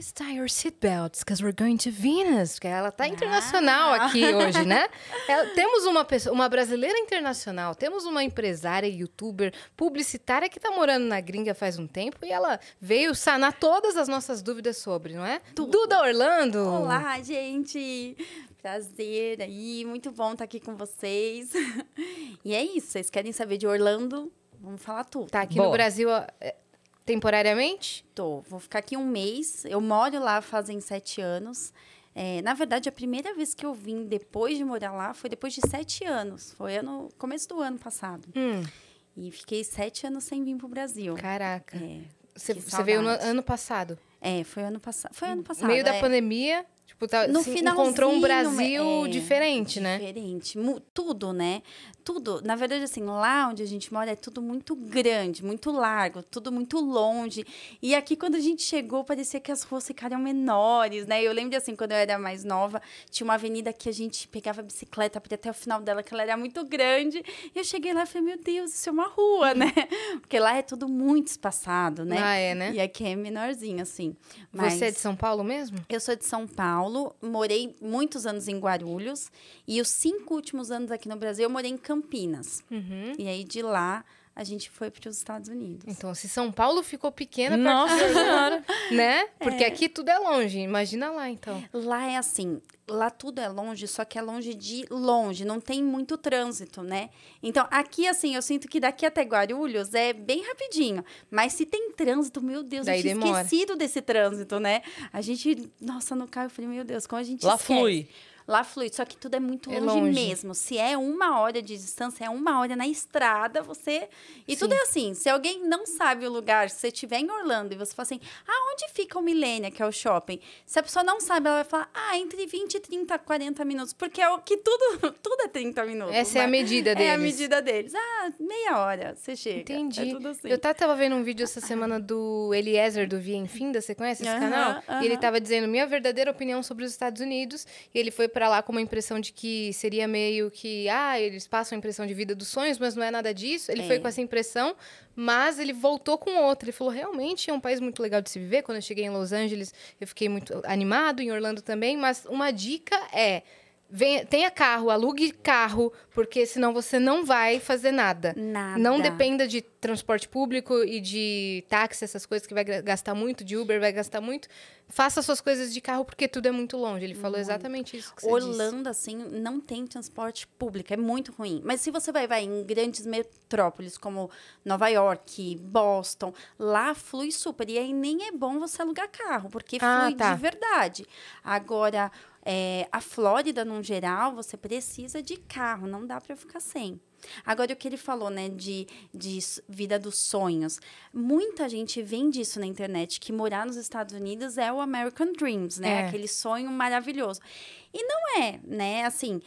please tie your seatbelts, because we're going to Venus. Porque ela tá internacional ah. aqui hoje, né? É, temos uma, pessoa, uma brasileira internacional, temos uma empresária, youtuber, publicitária que tá morando na gringa faz um tempo e ela veio sanar todas as nossas dúvidas sobre, não é? Duda Orlando! Olá, gente! Prazer aí, muito bom estar tá aqui com vocês. E é isso, vocês querem saber de Orlando? Vamos falar tudo. Tá aqui Boa. no Brasil... É temporariamente? Tô. Vou ficar aqui um mês. Eu moro lá fazem sete anos. É, na verdade, a primeira vez que eu vim depois de morar lá foi depois de sete anos. Foi no começo do ano passado. Hum. E fiquei sete anos sem vir pro Brasil. Caraca. Você é, veio no ano passado? É, foi ano passado. Foi ano passado. No meio é. da pandemia? Tipo, tá, no assim, encontrou um é, Brasil é, diferente, né? Diferente. Tudo, né? Tudo. Na verdade, assim, lá onde a gente mora é tudo muito grande, muito largo, tudo muito longe. E aqui, quando a gente chegou, parecia que as ruas ficaram menores, né? Eu lembro, assim, quando eu era mais nova, tinha uma avenida que a gente pegava a bicicleta para até o final dela, que ela era muito grande. E eu cheguei lá e falei, meu Deus, isso é uma rua, né? Porque lá é tudo muito espaçado, né? Ah, é, né? E aqui é menorzinho, assim. Mas... Você é de São Paulo mesmo? Eu sou de São Paulo. Paulo, morei muitos anos em Guarulhos e os cinco últimos anos aqui no Brasil eu morei em Campinas. Uhum. E aí de lá a gente foi para os Estados Unidos. Então, se São Paulo ficou pequena para Nossa Senhora, né? É. Porque é. aqui tudo é longe, imagina lá então. Lá é assim, lá tudo é longe, só que é longe de longe, não tem muito trânsito, né? Então, aqui assim, eu sinto que daqui até Guarulhos é bem rapidinho, mas se tem trânsito, meu Deus, Daí eu tinha demora. esquecido desse trânsito, né? A gente, nossa, no carro eu falei, meu Deus, como a gente Lá esquece. flui lá flui. Só que tudo é muito é longe, é longe, mesmo. Se é uma hora de distância, é uma hora na estrada, você. E Sim. tudo é assim. Se alguém não sabe o lugar, se você estiver em Orlando e você fala assim, ah, fica o Milênia, que é o shopping? Se a pessoa não sabe, ela vai falar, ah, entre 20 e 30, 40 minutos. Porque é o que tudo, tudo é 30 minutos. Essa é a né? medida deles. É a medida deles. Ah, meia hora, você chega. É Entendi. É assim. Eu tava vendo um vídeo essa semana do Eliezer do Via Infinda, você conhece esse uh -huh, canal? Uh -huh. E ele tava dizendo minha verdadeira opinião sobre os Estados Unidos. E ele foi pra para lá com uma impressão de que seria meio que, ah, eles passam a impressão de vida dos sonhos, mas não é nada disso. Ele é. foi com essa impressão, mas ele voltou com outra. Ele falou: realmente é um país muito legal de se viver. Quando eu cheguei em Los Angeles, eu fiquei muito animado, em Orlando também, mas uma dica é. Venha, tenha carro, alugue carro, porque senão você não vai fazer nada. Nada. Não dependa de transporte público e de táxi, essas coisas que vai gastar muito, de Uber vai gastar muito faça suas coisas de carro porque tudo é muito longe. Ele falou muito. exatamente isso que você Holanda, disse. assim, não tem transporte público, é muito ruim. Mas se você vai, vai em grandes metrópoles como Nova York, Boston, lá flui super. E aí nem é bom você alugar carro, porque ah, flui tá. de verdade. Agora, é, a Flórida, no geral, você precisa de carro, não dá para ficar sem. Agora, o que ele falou, né, de, de vida dos sonhos. Muita gente vende isso na internet, que morar nos Estados Unidos é o American Dreams, né? É. Aquele sonho maravilhoso. E não é, né? Assim,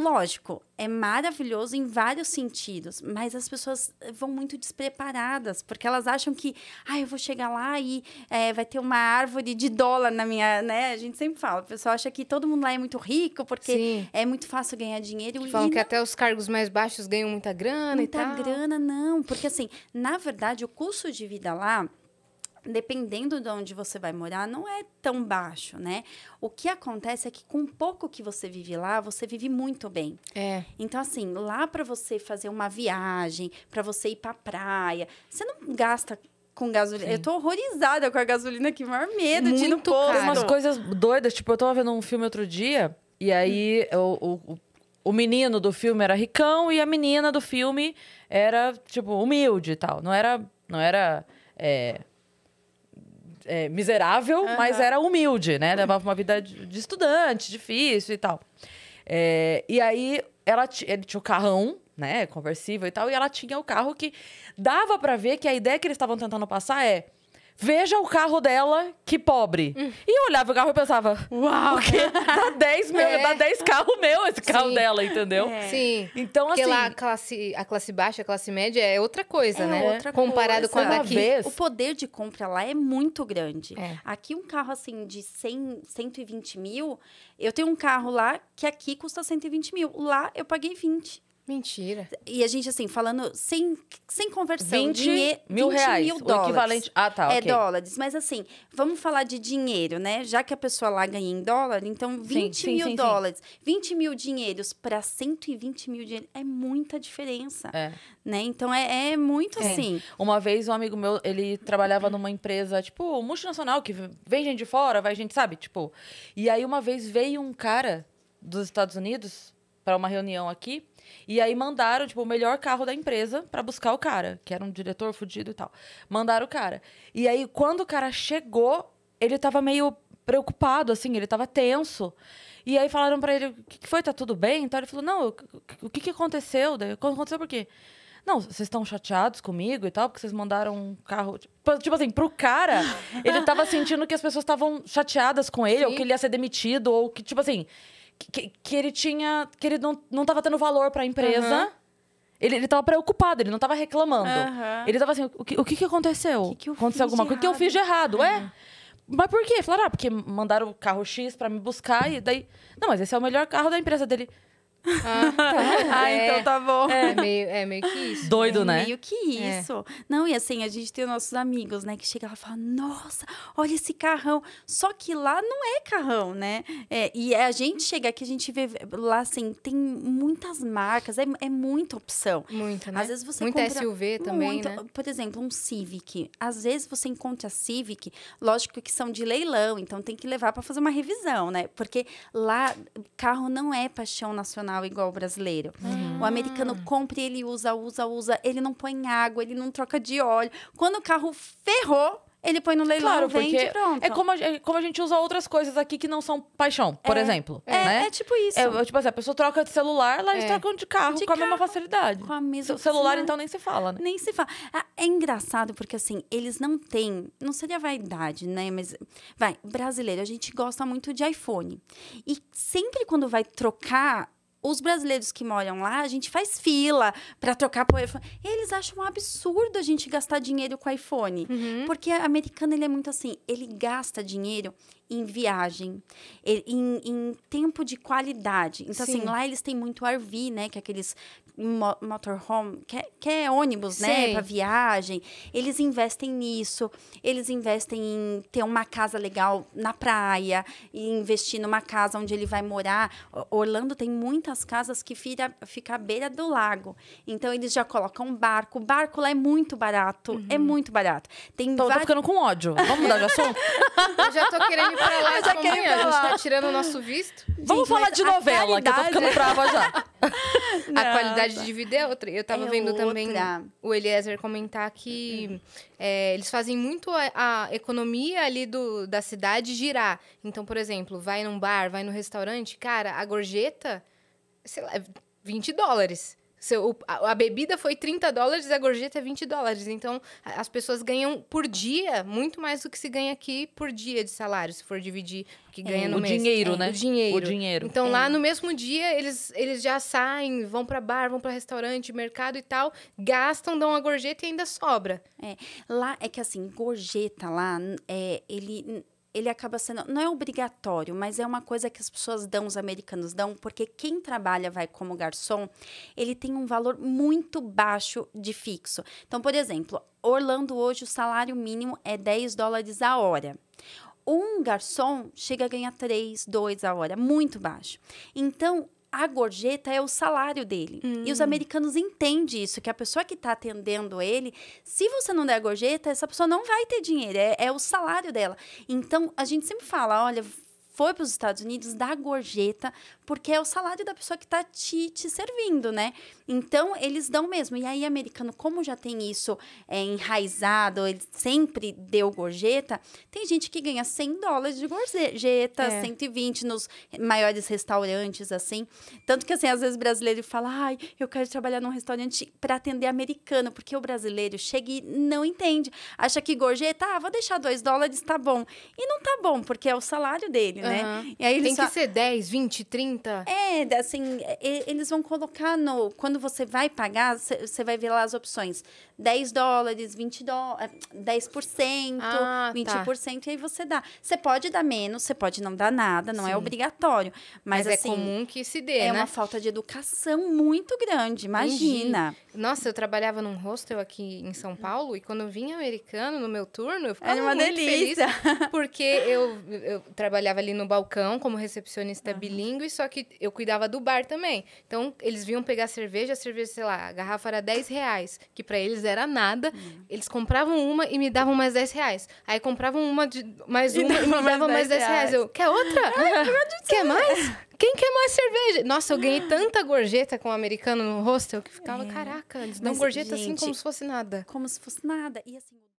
Lógico, é maravilhoso em vários sentidos, mas as pessoas eh, vão muito despreparadas, porque elas acham que, ah, eu vou chegar lá e é, vai ter uma árvore de dólar na minha, né? A gente sempre fala, o pessoal acha que todo mundo lá é muito rico, porque Sim. é muito fácil ganhar dinheiro. Que falam e que até os cargos mais baixos ganham muita grana muita e tal. Muita grana, não, porque assim, na verdade, o custo de vida lá dependendo de onde você vai morar, não é tão baixo, né? O que acontece é que com pouco que você vive lá, você vive muito bem. É. Então assim, lá para você fazer uma viagem, para você ir para praia, você não gasta com gasolina. Sim. Eu tô horrorizada com a gasolina que maior medo muito de ir no posto. Caro. Umas coisas doidas, tipo, eu tava vendo um filme outro dia e aí hum. o, o, o menino do filme era ricão e a menina do filme era, tipo, humilde e tal. Não era, não era é, é, miserável, uhum. mas era humilde, né? Levava uma vida de estudante, difícil e tal. É, e aí ela ele tinha o carrão, né? Conversível e tal, e ela tinha o carro que dava para ver que a ideia que eles estavam tentando passar é Veja o carro dela, que pobre. Hum. E eu olhava o carro e pensava, uau, porque dá 10 é. 10 carros meu esse carro Sim. dela, entendeu? É. Sim. Então, porque assim. Porque lá a classe, a classe baixa, a classe média é outra coisa, é né? Outra Comparado coisa. com a daqui. Vez... O poder de compra lá é muito grande. É. Aqui, um carro assim de 100, 120 mil, eu tenho um carro lá que aqui custa 120 mil. Lá eu paguei 20. Mentira. E a gente, assim, falando sem, sem conversão. 20 dinhe... mil reais. Mil dólares. O equivalente... Ah, tá, É okay. dólares. Mas, assim, vamos falar de dinheiro, né? Já que a pessoa lá ganha em dólar, então 20 sim, mil sim, dólares. Sim. 20 mil dinheiros para 120 mil dinheiros é muita diferença. É. Né? Então, é, é muito sim. É. assim. Uma vez, um amigo meu, ele trabalhava numa empresa, tipo, multinacional, que vem gente de fora, vai gente, sabe? Tipo, e aí uma vez veio um cara dos Estados Unidos para uma reunião aqui e aí mandaram, tipo, o melhor carro da empresa para buscar o cara, que era um diretor fudido e tal. Mandaram o cara. E aí, quando o cara chegou, ele tava meio preocupado, assim, ele tava tenso. E aí falaram para ele, o que foi? Tá tudo bem? Então ele falou, não, o que, que aconteceu? aconteceu por quê? Não, vocês estão chateados comigo e tal, porque vocês mandaram um carro. Tipo, tipo assim, pro cara, ele tava sentindo que as pessoas estavam chateadas com ele, Sim. ou que ele ia ser demitido, ou que, tipo assim que, que ele tinha. que ele não, não tava tendo valor para a empresa. Uhum. Ele, ele tava preocupado, ele não tava reclamando. Uhum. Ele tava assim, o que, o que, aconteceu? Que que aconteceu alguma coisa? O que eu fiz de errado? Uhum. É? Mas por quê? Falaram, ah, porque mandaram o carro X para me buscar e daí. Não, mas esse é o melhor carro da empresa dele. Ah, tá. ah é, então tá bom. É meio, é meio que isso. Doido, é né? Meio que é. isso. É. Não, e assim, a gente tem os nossos amigos, né? Que chegam e falam, nossa, olha esse carrão. Só que lá não é carrão, né? É, e é, a gente chega aqui, a gente vê lá, assim, tem muitas marcas, é, é muita opção. Muito, né? Às vezes você Muita SUV também, muito, né? Por exemplo, um Civic. Às vezes você encontra Civic, lógico que são de leilão, então tem que levar para fazer uma revisão, né? Porque lá, carro não é paixão nacional tradicional igual o brasileiro. Uhum. O ah. americano compra e ele usa, usa, usa. Ele não põe água, ele não troca de óleo. Quando o carro ferrou, ele põe no leilão, claro, vende porque pronto. É como, a, é como a gente usa outras coisas aqui que não são paixão, por é, exemplo. É, né? é, tipo isso. É, tipo assim, a pessoa troca de celular, lá eles é. trocam de carro de com carro, a mesma facilidade. Com a mesma celular, celular, então, nem se fala, né? Nem se fala. Ah, é engraçado porque, assim, eles não têm... Não seria vaidade, né? Mas, vai, brasileiro, a gente gosta muito de iPhone. E sempre quando vai trocar os brasileiros que moram lá, a gente faz fila para trocar pro iPhone. Eles acham um absurdo a gente gastar dinheiro com iPhone. Uhum. Porque americano, ele é muito assim, ele gasta dinheiro em viagem, em, em tempo de qualidade. Então, assim, Sim. assim, lá eles têm muito RV, né? Que é aqueles motorhome, que é, ônibus, né, Sim. né, para viagem. Eles investem nisso, eles investem em ter uma casa legal na praia, e investir numa casa onde ele vai morar. Orlando tem muitas casas que fica, fica à beira do lago. Então eles já colocam um barco. O barco lá é muito barato, uhum. é muito barato. Tem então, vários... tô ficando com ódio. Vamos mudar de assunto? Eu já tô querendo ir pra lá, já ir pra lá. a gente tá tirando o nosso visto. Vamos falar de novela, que eu tô ficando é brava já. a qualidade tá. de vida é outra. Eu tava é vendo outra. também o Eliezer comentar que é, eles fazem muito a, a, economia ali do, da cidade girar. Então, por exemplo, vai num bar, vai no restaurante, cara, a gorjeta, sei lá, 20 é dólares. Seu, a, a, bebida foi 30 dólares, a gorjeta é 20 dólares. Então, as pessoas ganham por dia muito mais do que se ganha aqui por dia de salário, se for dividir o que é, ganha no o mês. Dinheiro, é, né? O dinheiro, né? O dinheiro. Então, é. lá no mesmo dia, eles, eles já saem, vão para bar, vão para restaurante, mercado e tal, gastam, dão a gorjeta e ainda sobra. É. Lá é que assim, gorjeta lá, é, ele ele acaba sendo. Não é obrigatório, mas é uma coisa que as pessoas dão, os americanos dão, porque quem trabalha vai como garçom, ele tem um valor muito baixo de fixo. Então, por exemplo, Orlando hoje o salário mínimo é 10 dólares a hora um garçom chega a ganhar 3, 2 a hora, muito baixo. Então, a gorjeta é o salário dele. Hum. E os hum. americanos entendem isso, que a pessoa que está atendendo ele, se você não der a gorjeta, essa pessoa não vai ter dinheiro, é, é o salário dela. Então, a gente sempre fala, olha, foi para os Estados Unidos dar gorjeta, porque é o salário da pessoa que está te, te servindo, né? Então, eles dão mesmo. E aí, americano, como já tem isso é, enraizado, ele sempre deu gorjeta, tem gente que ganha 100 dólares de gorjeta, é. 120 nos maiores restaurantes, assim. Tanto que, assim, às vezes brasileiro fala, ai, eu quero trabalhar num restaurante para atender americano, porque o brasileiro chega e não entende. Acha que gorjeta, ah, vou deixar 2 dólares, tá bom. E não tá bom, porque é o salário dele, né? E aí eles Tem que só... ser 10, 20, 30? É, assim, eles vão colocar no. Quando você vai pagar, você vai ver lá as opções. 10 dólares, 20 dólares, 10%, ah, 20%, tá. e aí você dá. Você pode dar menos, você pode não dar nada, não é Sim. é obrigatório. Mas, mas é assim, é comum que se dê, É né? uma falta de educação muito grande, imagina. Entendi. Nossa, eu trabalhava num hostel aqui em São hum. Paulo e quando eu vinha americano no meu turno, eu ficava Era uma delícia. porque eu, eu trabalhava ali no balcão como recepcionista uhum. bilíngue, só que eu cuidava do bar também. Então, eles vinham pegar cerveja, a cerveja, sei lá, a garrafa era 10 reais, que para eles era nada. Hum. Eles compravam uma e me davam mais 10 reais. Aí compravam uma de mais uma e me davam mais, 10 reais. reais. Eu, quer outra? Ah, quer mais? Quem quer mais cerveja? Nossa, eu ganhei tanta gorjeta com o um americano no hostel que ficava, é. caraca, eles dão Mas, gorjeta assim gente, assim como se fosse nada. Como se fosse nada. E assim.